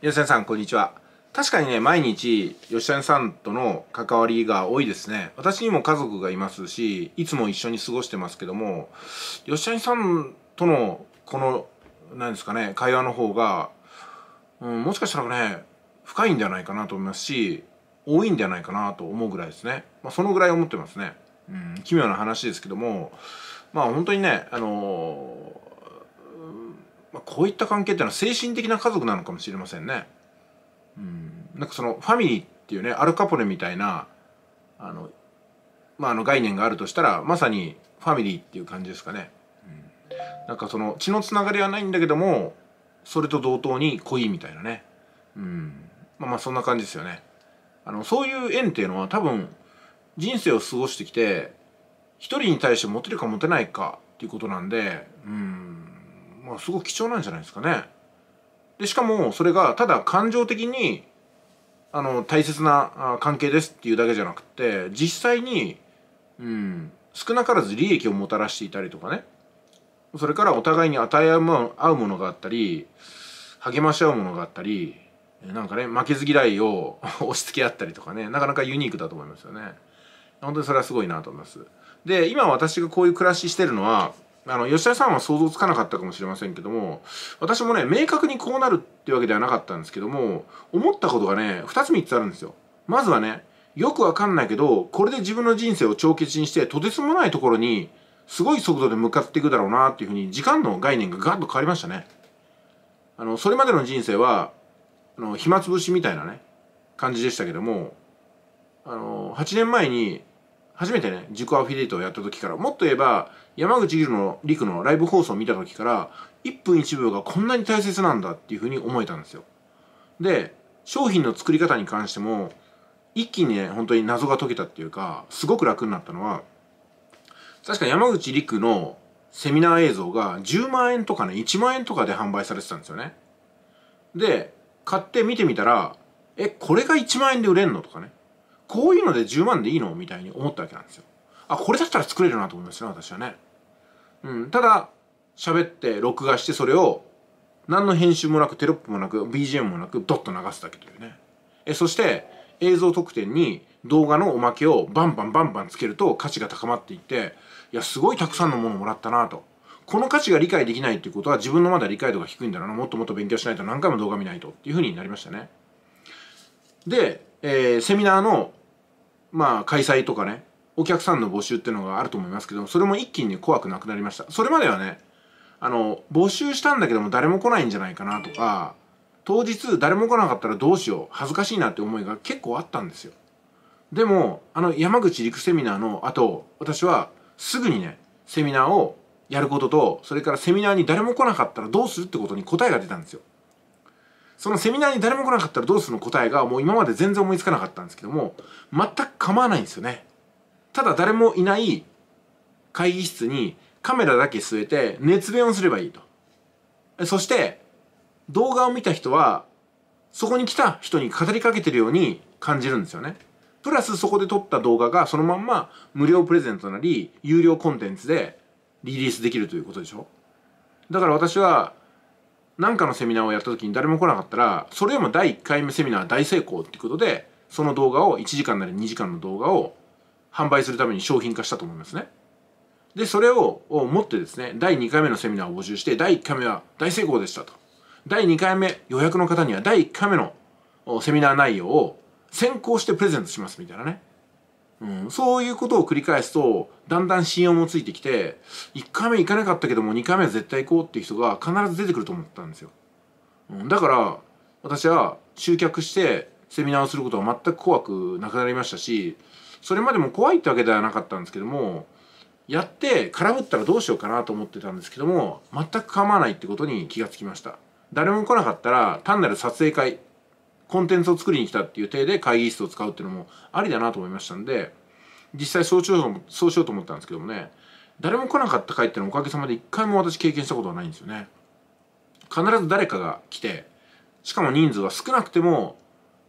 吉さんこんにちは確かにね毎日吉谷さんとの関わりが多いですね私にも家族がいますしいつも一緒に過ごしてますけども吉谷さんとのこの何ですかね会話の方が、うん、もしかしたらね深いんじゃないかなと思いますし多いんじゃないかなと思うぐらいですね、まあ、そのぐらい思ってますね、うん、奇妙な話ですけどもまあ本当にねあのーまあ、こういった関係っていうのは精神的な家族なのかもしれませんね。うん、なんかそのファミリーっていうねアルカポネみたいなあの、まあ、あの概念があるとしたらまさにファミリーっていう感じですかね。うん、なんかその血のつながりはないんだけどもそれと同等に濃いみたいなね。うんまあ、まあそんな感じですよね。あのそういう縁っていうのは多分人生を過ごしてきて一人に対してモテるかモテないかっていうことなんでうんまあ、すごく貴重なんじゃないですかね。でしかもそれがただ感情的にあの大切な関係ですっていうだけじゃなくて実際に、うん、少なからず利益をもたらしていたりとかねそれからお互いに与え合うものがあったり励まし合うものがあったりなんかね負けず嫌いを 押し付け合ったりとかねなかなかユニークだと思いますよね。本当にそれはすごいなと思います。で今私がこういう暮らししてるのはあの、吉田さんは想像つかなかったかもしれませんけども、私もね、明確にこうなるってわけではなかったんですけども、思ったことがね、2つ3つあるんですよ。まずはね、よくわかんないけど、これで自分の人生を帳消しにして、とてつもないところに、すごい速度で向かっていくだろうなっていうふうに、時間の概念がガッと変わりましたね。あの、それまでの人生は、あの、暇つぶしみたいなね、感じでしたけども、あの、8年前に、初めてね自己アフィリエイトをやった時からもっと言えば山口陸の陸のライブ放送を見た時から1分1秒がこんなに大切なんだっていうふうに思えたんですよで商品の作り方に関しても一気にね本当に謎が解けたっていうかすごく楽になったのは確か山口陸のセミナー映像が10万円とかね1万円とかで販売されてたんですよねで買って見てみたらえこれが1万円で売れんのとかねこういうので10万でいいのみたいに思ったわけなんですよ。あ、これだったら作れるなと思いますね、私はね。うん、ただ、喋って、録画して、それを、何の編集もなく、テロップもなく、BGM もなく、ドッと流すだけというね。え、そして、映像特典に動画のおまけをバンバンバンバンつけると価値が高まっていって、いや、すごいたくさんのものもらったなと。この価値が理解できないっていうことは自分のまだ理解度が低いんだな、もっともっと勉強しないと何回も動画見ないとっていうふうになりましたね。で、えー、セミナーのまあ、開催とかね、お客さんの募集っていうのがあると思いますけども、それも一気に怖くなくなりました。それまではね、あの、募集したんだけども誰も来ないんじゃないかなとか、当日誰も来なかったらどうしよう、恥ずかしいなって思いが結構あったんですよ。でも、あの、山口陸セミナーの後、私はすぐにね、セミナーをやることと、それからセミナーに誰も来なかったらどうするってことに答えが出たんですよ。そのセミナーに誰も来なかったらどうするの答えがもう今まで全然思いつかなかったんですけども全く構わないんですよねただ誰もいない会議室にカメラだけ据えて熱弁をすればいいとそして動画を見た人はそこに来た人に語りかけてるように感じるんですよねプラスそこで撮った動画がそのまんま無料プレゼントなり有料コンテンツでリリースできるということでしょだから私は何かのセミナーをやった時に誰も来なかったらそれでも第1回目セミナー大成功っていうことでその動画を1時間なり2時間の動画を販売するために商品化したと思いますね。でそれを持ってですね第2回目のセミナーを募集して第1回目は大成功でしたと第2回目予約の方には第1回目のセミナー内容を先行してプレゼントしますみたいなねうん、そういうことを繰り返すとだんだん信用もついてきて1回目行かなかったけども2回目は絶対行こうっていう人が必ず出てくると思ったんですよ、うん、だから私は集客してセミナーをすることは全く怖くなくなりましたしそれまでも怖いってわけではなかったんですけどもやって空振ったらどうしようかなと思ってたんですけども全く構わないってことに気がつきました誰も来なかったら単なる撮影会コンテンツを作りに来たっていう体で会議室を使うっていうのもありだなと思いましたんで実際そうしようそうしようと思ったんですけどもね誰も来なかった回っていうのはおかげさまで一回も私経験したことはないんですよね必ず誰かが来てしかも人数は少なくても、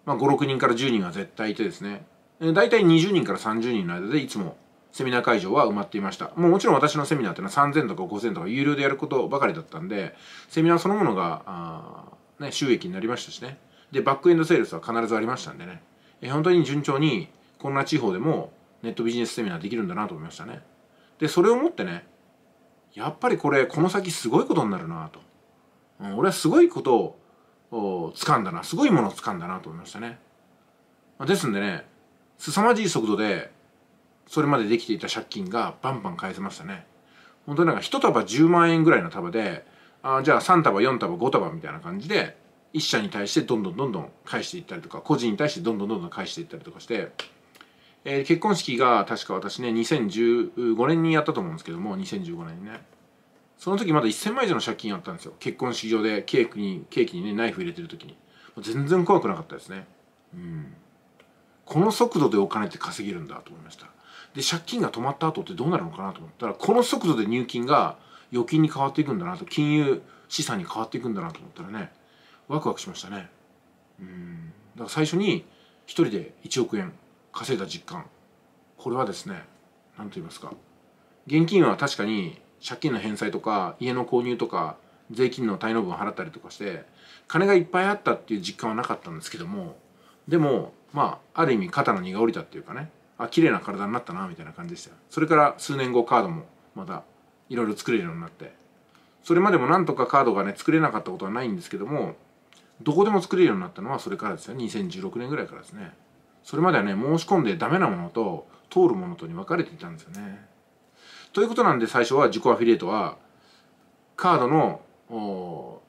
まあ、56人から10人は絶対いてですね大体20人から30人の間でいつもセミナー会場は埋まっていました。もうもちろん私のセミナーっていうのは3000とか5000とか有料でやることばかりだったんで、セミナーそのものが、あね、収益になりましたしね。でバックエンドセールスは必ずありましたんでね、え本当に順調にこんな地方でもネットビジネスセミナーできるんだなと思いましたねでそれをもってねやっぱりこれこの先すごいことになるなと、うん、俺はすごいことを掴んだなすごいものを掴んだなと思いましたね、まあ、ですんでね凄まじい速度でそれまでできていた借金がバンバン返せましたね本当になんか1束10万円ぐらいの束であじゃあ3束4束5束みたいな感じで1社に対してどんどんどんどん返していったりとか個人に対してどんどんどんどん返していったりとかして、えー、結婚式が確か私ね2015年にやったと思うんですけども2015年にねその時まだ1000万以上の借金あったんですよ結婚式場でケーキにケーキにねナイフ入れてる時に全然怖くなかったですねうんこの速度でお金って稼げるんだと思いましたで借金が止まった後ってどうなるのかなと思ったらこの速度で入金が預金に変わっていくんだなと金融資産に変わっていくんだなと思ったらねワクワクしましたねうんだから最初に1人で1億円稼いだ実感これはですね何と言いますか現金は確かに借金の返済とか家の購入とか税金の滞納分払ったりとかして金がいっぱいあったっていう実感はなかったんですけどもでもまあある意味肩の荷が下りたっていうかねあ綺麗な体になったなみたいな感じでしたそれから数年後カードもまたいろいろ作れるようになってそれまでもなんとかカードがね作れなかったことはないんですけどもどこでも作れるようになったのはそれからですよ2016年ぐらいからですねそれまではね申し込んでダメなものと通るものとに分かれていたんですよねということなんで最初は自己アフィリエイトはカードの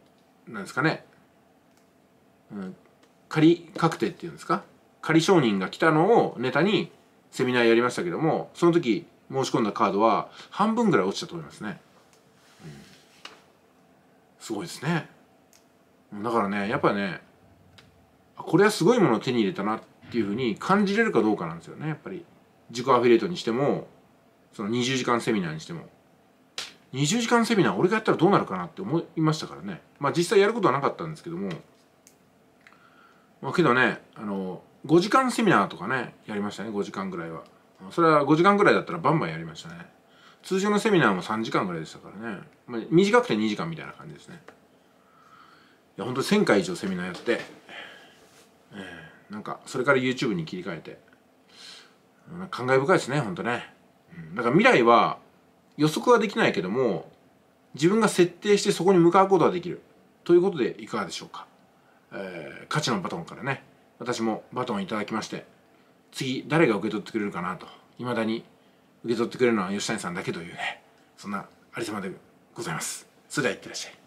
何ですかね、うん、仮確定っていうんですか仮承認が来たのをネタにセミナーやりましたけどもその時申し込んだカードは半分ぐらい落ちたと思いますね、うん、すごいですねだからねやっぱねこれはすごいものを手に入れたなっていうふうに感じれるかどうかなんですよねやっぱり自己アフィリエイトにしてもその20時間セミナーにしても20時間セミナー俺がやったらどうなるかなって思いましたからねまあ実際やることはなかったんですけどもまあけどねあの5時間セミナーとかねやりましたね5時間ぐらいはそれは5時間ぐらいだったらバンバンやりましたね通常のセミナーも3時間ぐらいでしたからね、まあ、短くて2時間みたいな感じですねで本当1000回以上セミナーやって、えー、なんかそれから YouTube に切り替えて感慨深いですね本当ね、うん、だから未来は予測はできないけども自分が設定してそこに向かうことができるということでいかがでしょうか、えー、価値のバトンからね私もバトンいただきまして次誰が受け取ってくれるかなといまだに受け取ってくれるのは吉谷さんだけというねそんなありさまでございますそれではいってらっしゃい